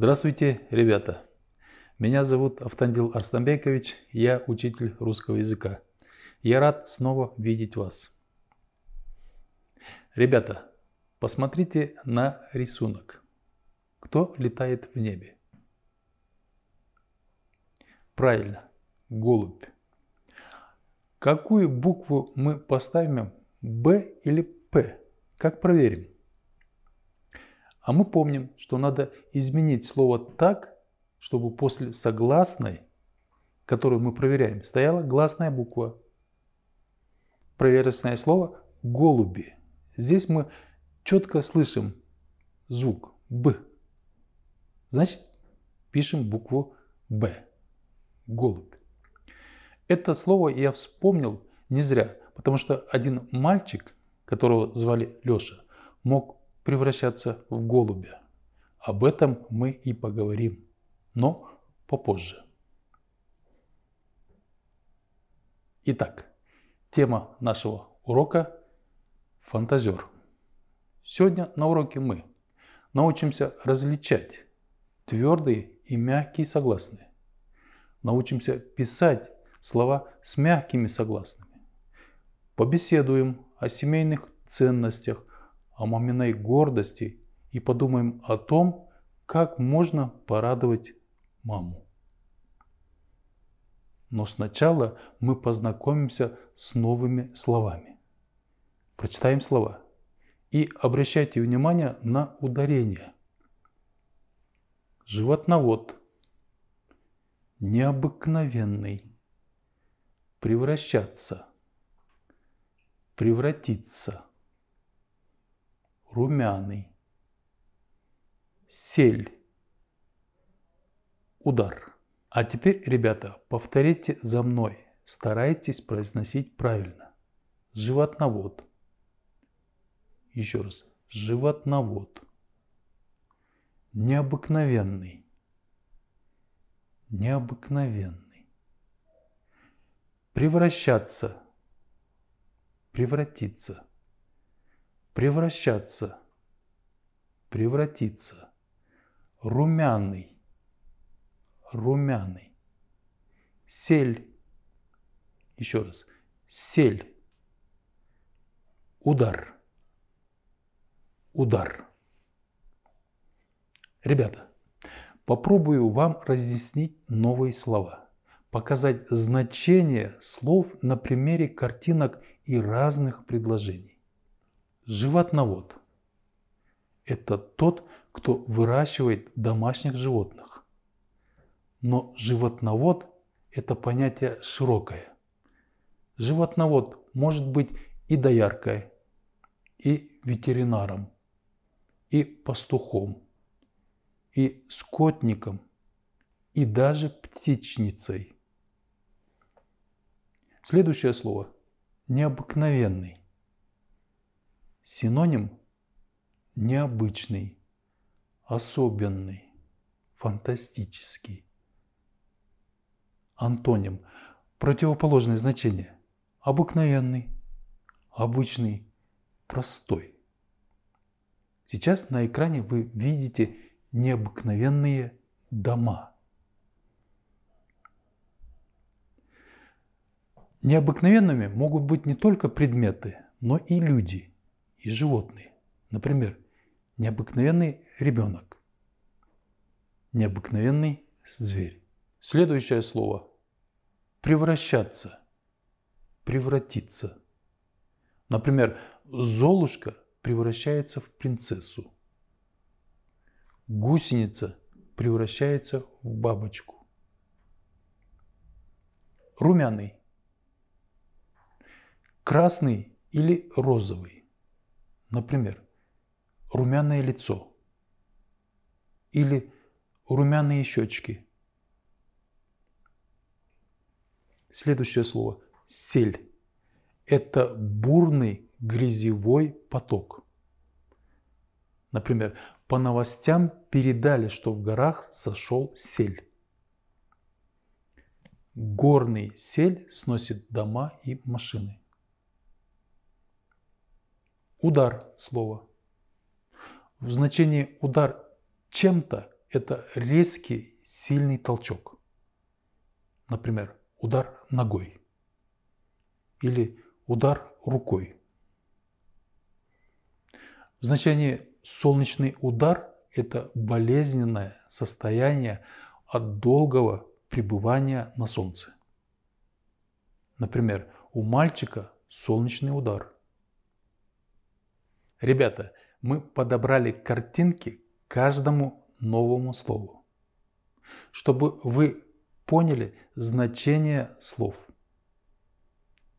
Здравствуйте, ребята! Меня зовут Автандил Арстамбекович, я учитель русского языка. Я рад снова видеть вас. Ребята, посмотрите на рисунок. Кто летает в небе? Правильно, голубь. Какую букву мы поставим? Б или П? Как проверим? А мы помним, что надо изменить слово так, чтобы после согласной, которую мы проверяем, стояла гласная буква. Проверочное слово «голуби». Здесь мы четко слышим звук «б». Значит, пишем букву «б». Голубь. Это слово я вспомнил не зря, потому что один мальчик, которого звали Леша, мог превращаться в голубя. Об этом мы и поговорим, но попозже. Итак, тема нашего урока – фантазер. Сегодня на уроке мы научимся различать твердые и мягкие согласные. Научимся писать слова с мягкими согласными. Побеседуем о семейных ценностях, о маминой гордости и подумаем о том, как можно порадовать маму. Но сначала мы познакомимся с новыми словами. Прочитаем слова и обращайте внимание на ударение. Животновод, необыкновенный, превращаться, превратиться – румяный. Сель. Удар. А теперь, ребята, повторите за мной. Старайтесь произносить правильно. Животновод. Еще раз. Животновод. Необыкновенный. Необыкновенный. Превращаться. Превратиться превращаться, превратиться, румяный, румяный, сель, еще раз, сель, удар, удар. Ребята, попробую вам разъяснить новые слова, показать значение слов на примере картинок и разных предложений. Животновод – это тот, кто выращивает домашних животных. Но животновод – это понятие широкое. Животновод может быть и дояркой, и ветеринаром, и пастухом, и скотником, и даже птичницей. Следующее слово – необыкновенный. Синоним – необычный, особенный, фантастический. Антоним – противоположное значение – обыкновенный, обычный, простой. Сейчас на экране вы видите необыкновенные дома. Необыкновенными могут быть не только предметы, но и люди – и животные. Например, необыкновенный ребенок, необыкновенный зверь. Следующее слово – превращаться, превратиться. Например, Золушка превращается в принцессу. Гусеница превращается в бабочку. Румяный. Красный или розовый. Например, румяное лицо или румяные щечки. Следующее слово – сель. Это бурный грязевой поток. Например, по новостям передали, что в горах сошел сель. Горный сель сносит дома и машины. Удар слова. В значении удар чем-то это резкий, сильный толчок. Например, удар ногой или удар рукой. В значении солнечный удар – это болезненное состояние от долгого пребывания на солнце. Например, у мальчика солнечный удар – Ребята, мы подобрали картинки каждому новому слову, чтобы вы поняли значение слов.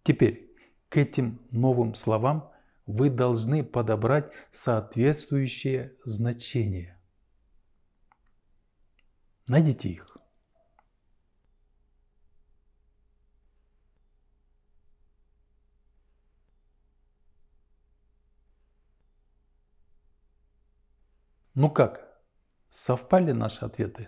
Теперь к этим новым словам вы должны подобрать соответствующее значение. Найдите их. Ну как, совпали наши ответы?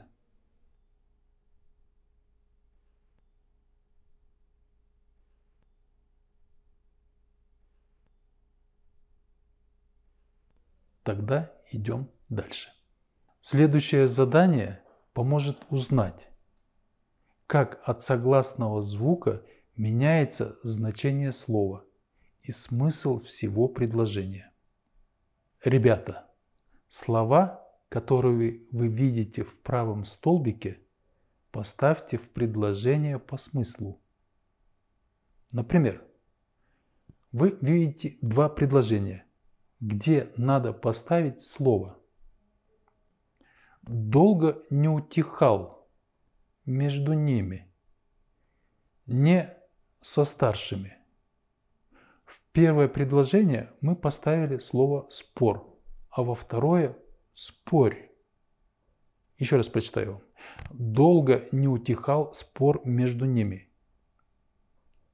Тогда идем дальше. Следующее задание поможет узнать, как от согласного звука меняется значение слова и смысл всего предложения. Ребята, Слова, которые вы видите в правом столбике, поставьте в предложение по смыслу. Например, вы видите два предложения, где надо поставить слово. Долго не утихал между ними, не со старшими. В первое предложение мы поставили слово «спор», а во второе – спорь. Еще раз прочитаю. Долго не утихал спор между ними.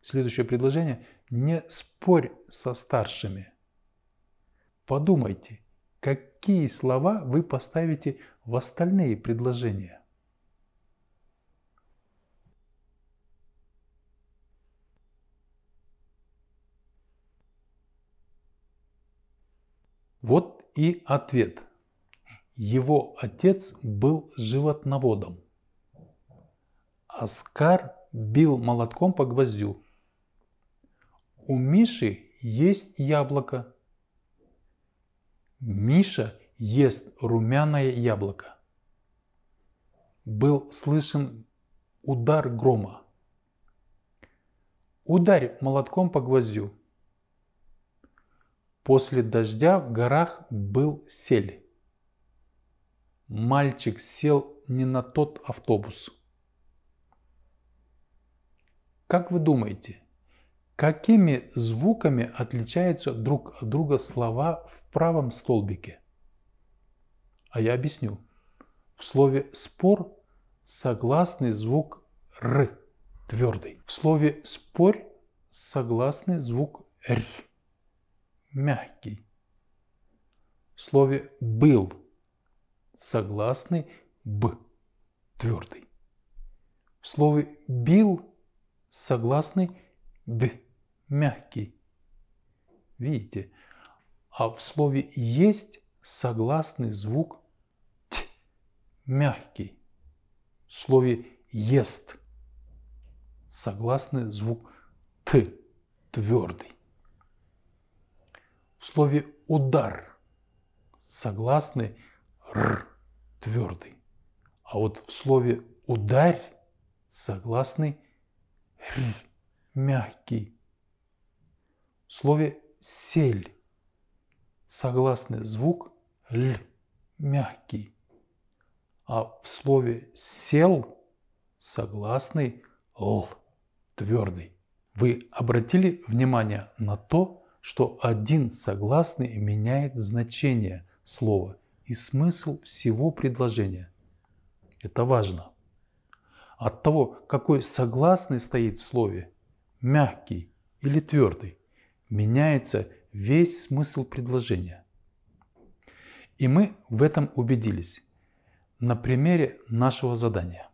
Следующее предложение – не спорь со старшими. Подумайте, какие слова вы поставите в остальные предложения. Вот и ответ. Его отец был животноводом. Оскар бил молотком по гвоздю. У Миши есть яблоко. Миша ест румяное яблоко. Был слышен удар грома. Ударь молотком по гвоздю. После дождя в горах был сель. Мальчик сел не на тот автобус. Как вы думаете, какими звуками отличаются друг от друга слова в правом столбике? А я объясню. В слове «спор» согласный звук «р» твердый. В слове «спорь» согласный звук «р» мягкий. В слове «был» согласный «б» твердый. В слове «бил» согласный «б» мягкий. Видите? А в слове «есть» согласный звук «т» мягкий. В слове «ест» согласный звук «т» твердый в слове «удар» согласны «р» твердый, а вот в слове «ударь» согласны «р» мягкий. В слове «сель» согласный звук «л» мягкий, а в слове «сел» согласный «л» твердый. Вы обратили внимание на то, что один согласный меняет значение слова и смысл всего предложения. Это важно. От того, какой согласный стоит в слове, мягкий или твердый, меняется весь смысл предложения. И мы в этом убедились на примере нашего задания.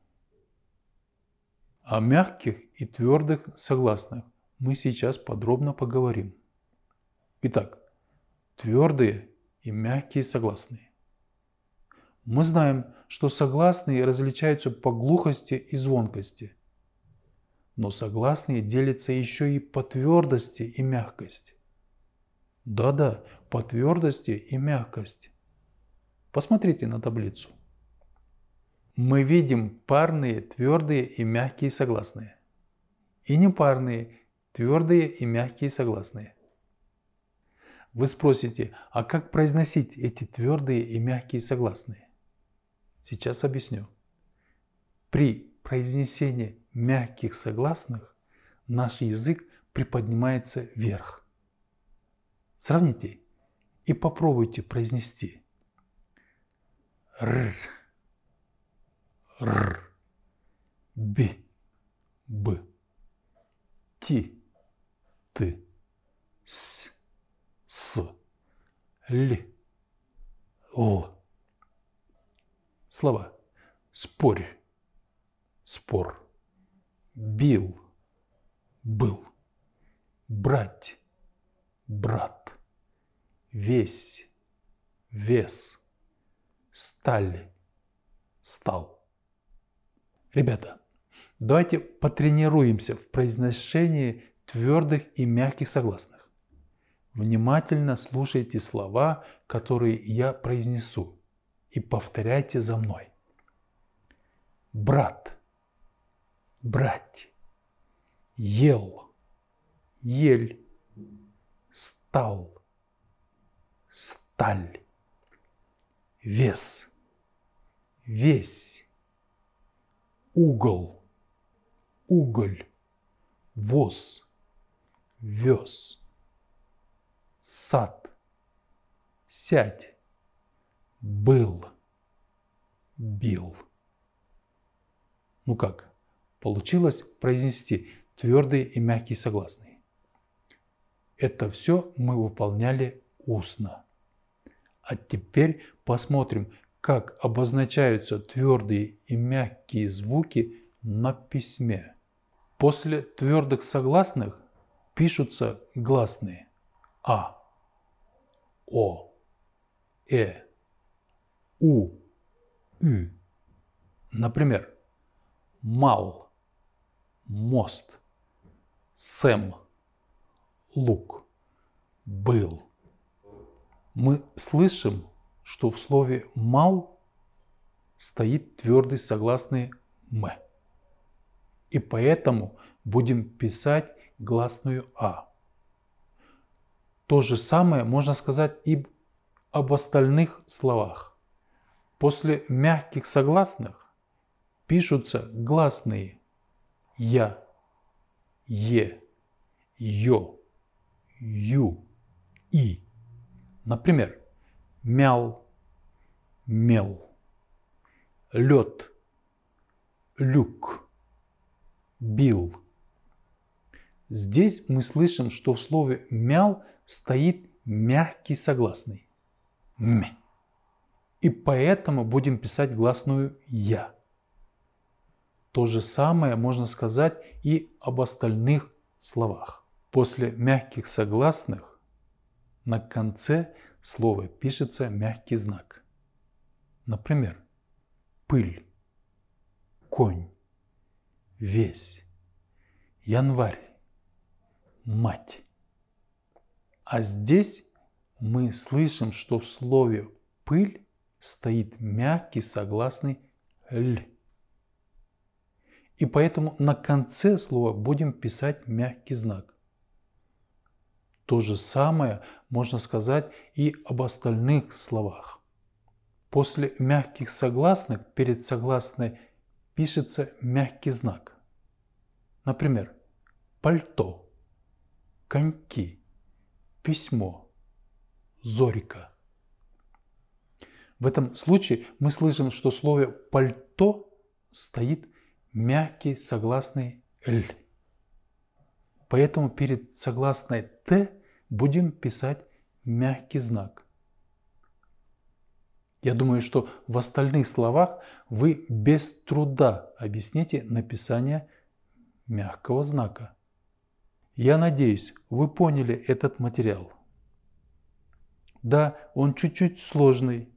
О мягких и твердых согласных мы сейчас подробно поговорим. Итак, твердые и мягкие согласные. Мы знаем, что согласные различаются по глухости и звонкости. Но согласные делятся еще и по твердости и мягкости. Да-да, по твердости и мягкости. Посмотрите на таблицу. Мы видим парные, твердые и мягкие согласные. И непарные, твердые и мягкие согласные. Вы спросите, а как произносить эти твердые и мягкие согласные? Сейчас объясню. При произнесении мягких согласных наш язык приподнимается вверх. Сравните и попробуйте произнести. Р, р, б, б, ти, ты, с. С. Л. О. Слова. Спорь. Спор. Бил. Был. Брать. Брат. Весь. Вес. Стали, Стал. Ребята, давайте потренируемся в произношении твердых и мягких согласных. Внимательно слушайте слова, которые я произнесу, и повторяйте за мной. Брат, брать, ел, ель, стал, сталь, вес, весь, угол, уголь, воз, вез сад, сядь, был, бил. Ну как, получилось произнести твердый и мягкий согласный. Это все мы выполняли устно. А теперь посмотрим, как обозначаются твердые и мягкие звуки на письме. После твердых согласных пишутся гласные. А, О, Э, У, Ю. Например, мал, мост, сэм, лук, был. Мы слышим, что в слове «мал» стоит твердый согласный «м». И поэтому будем писать гласную «а». То же самое можно сказать и об остальных словах. После мягких согласных пишутся гласные «я», «е», «ё», «ю», «и». Например, мял, мел, лед, люк, бил. Здесь мы слышим, что в слове мял – стоит мягкий согласный. М. И поэтому будем писать гласную «я». То же самое можно сказать и об остальных словах. После мягких согласных на конце слова пишется мягкий знак. Например, пыль, конь, весь, январь, мать. А здесь мы слышим, что в слове «пыль» стоит мягкий согласный «ль». И поэтому на конце слова будем писать мягкий знак. То же самое можно сказать и об остальных словах. После мягких согласных перед согласной пишется мягкий знак. Например, пальто, коньки – письмо Зорика. В этом случае мы слышим, что слове «пальто» стоит мягкий согласный «л». Поэтому перед согласной «т» будем писать мягкий знак. Я думаю, что в остальных словах вы без труда объясните написание мягкого знака. Я надеюсь, вы поняли этот материал. Да, он чуть-чуть сложный,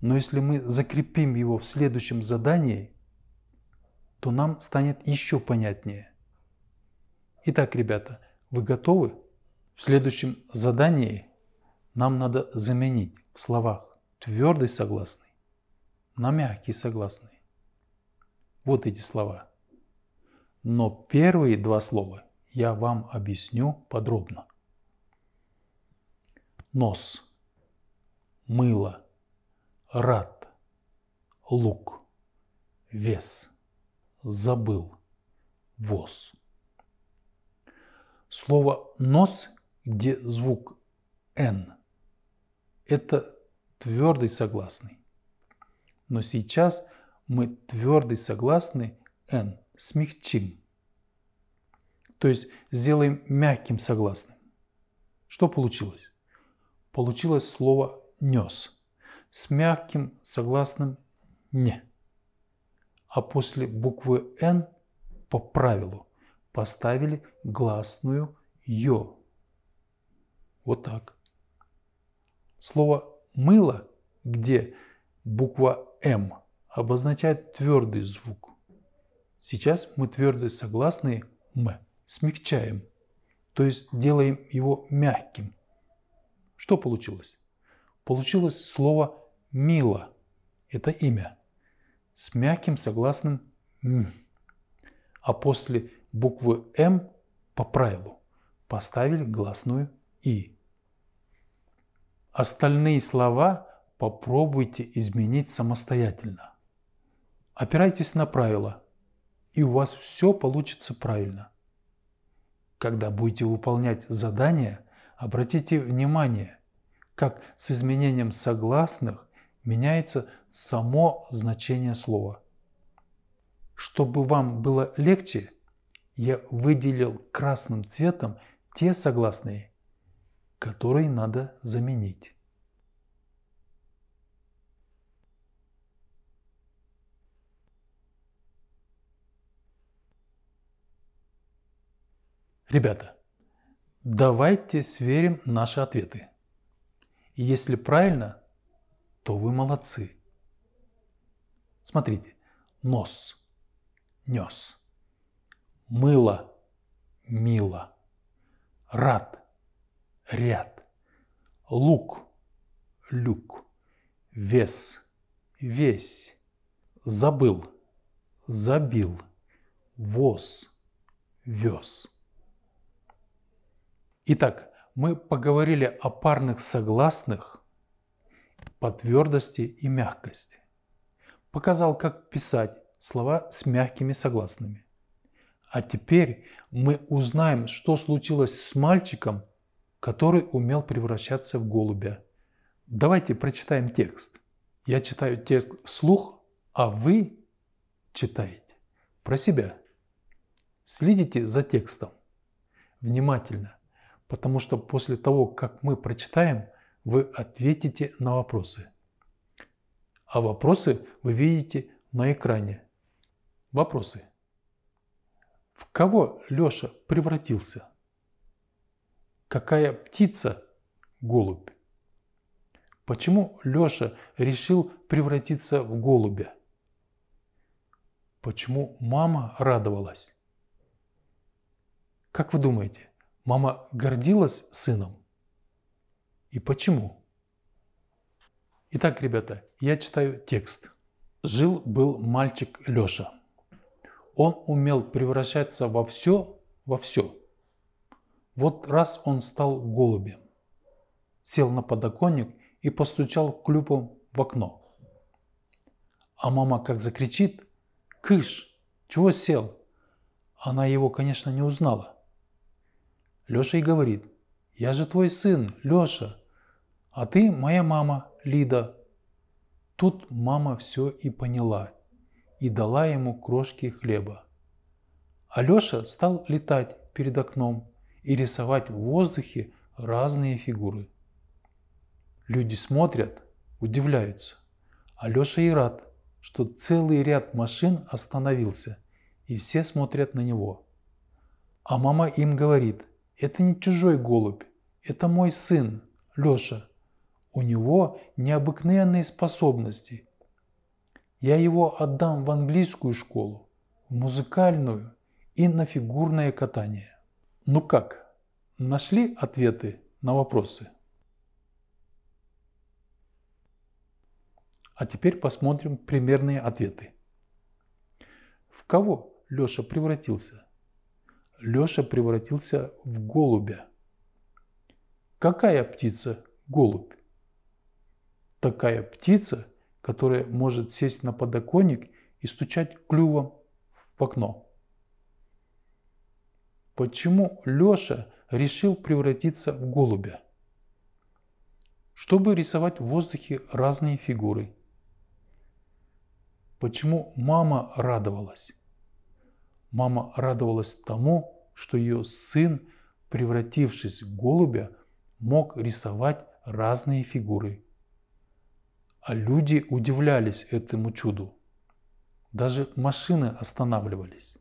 но если мы закрепим его в следующем задании, то нам станет еще понятнее. Итак, ребята, вы готовы? В следующем задании нам надо заменить в словах твердый согласный на мягкий согласный. Вот эти слова. Но первые два слова – я вам объясню подробно. Нос, мыло, рад, лук, вес, забыл, воз. Слово «нос», где звук «н», это твердый согласный. Но сейчас мы твердый согласный «н» смягчим – то есть сделаем мягким согласным. Что получилось? Получилось слово «нес» с мягким согласным «не». А после буквы «н» по правилу поставили гласную «ё». Вот так. Слово «мыло», где буква «м» обозначает твердый звук. Сейчас мы твердые согласные «м» смягчаем, то есть делаем его мягким. Что получилось? Получилось слово «мило» – это имя, с мягким согласным «м». А после буквы «м» по правилу поставили гласную «и». Остальные слова попробуйте изменить самостоятельно. Опирайтесь на правила, и у вас все получится правильно. Когда будете выполнять задание, обратите внимание, как с изменением согласных меняется само значение слова. Чтобы вам было легче, я выделил красным цветом те согласные, которые надо заменить. Ребята, давайте сверим наши ответы. Если правильно, то вы молодцы. Смотрите. Нос. Нес. Мыло. Мило. Рад. Ряд. Лук. Люк. Вес. Весь. Забыл. Забил. Воз. Вез. Итак, мы поговорили о парных согласных по твердости и мягкости. Показал, как писать слова с мягкими согласными. А теперь мы узнаем, что случилось с мальчиком, который умел превращаться в голубя. Давайте прочитаем текст. Я читаю текст вслух, а вы читаете про себя. Следите за текстом внимательно потому что после того, как мы прочитаем, вы ответите на вопросы. А вопросы вы видите на экране. Вопросы. В кого Леша превратился? Какая птица голубь? Почему Леша решил превратиться в голубя? Почему мама радовалась? Как вы думаете, Мама гордилась сыном. И почему? Итак, ребята, я читаю текст. Жил-был мальчик Леша. Он умел превращаться во все, во все. Вот раз он стал голубем. Сел на подоконник и постучал клюпом в окно. А мама как закричит «Кыш! Чего сел?» Она его, конечно, не узнала. Леша и говорит, я же твой сын, Леша, а ты моя мама, Лида. Тут мама все и поняла и дала ему крошки хлеба. А Леша стал летать перед окном и рисовать в воздухе разные фигуры. Люди смотрят, удивляются. А Леша и рад, что целый ряд машин остановился, и все смотрят на него. А мама им говорит – это не чужой голубь, это мой сын, Леша. У него необыкновенные способности. Я его отдам в английскую школу, в музыкальную и на фигурное катание. Ну как, нашли ответы на вопросы? А теперь посмотрим примерные ответы. В кого Леша превратился? Леша превратился в голубя. Какая птица голубь? Такая птица, которая может сесть на подоконник и стучать клювом в окно. Почему Леша решил превратиться в голубя? Чтобы рисовать в воздухе разные фигуры. Почему мама радовалась? Мама радовалась тому, что ее сын, превратившись в голубя, мог рисовать разные фигуры. А люди удивлялись этому чуду. Даже машины останавливались.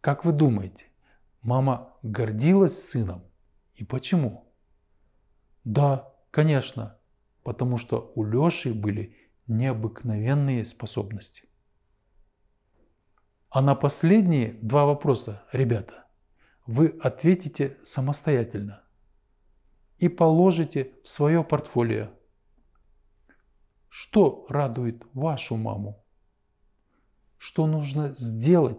Как вы думаете, мама гордилась сыном? И почему? Да, конечно, потому что у Лёши были необыкновенные способности. А на последние два вопроса, ребята, вы ответите самостоятельно и положите в свое портфолио. Что радует вашу маму? Что нужно сделать,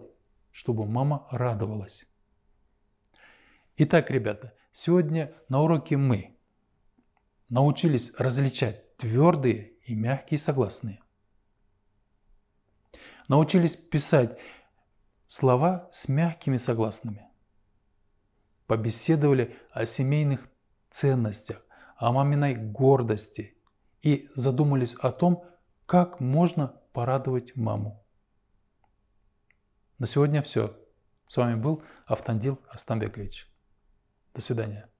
чтобы мама радовалась? Итак, ребята, сегодня на уроке мы научились различать твердые и мягкие согласные. Научились писать слова с мягкими согласными. Побеседовали о семейных ценностях, о маминой гордости и задумались о том, как можно порадовать маму. На сегодня все. С вами был Автандил Арстанбекович. До свидания.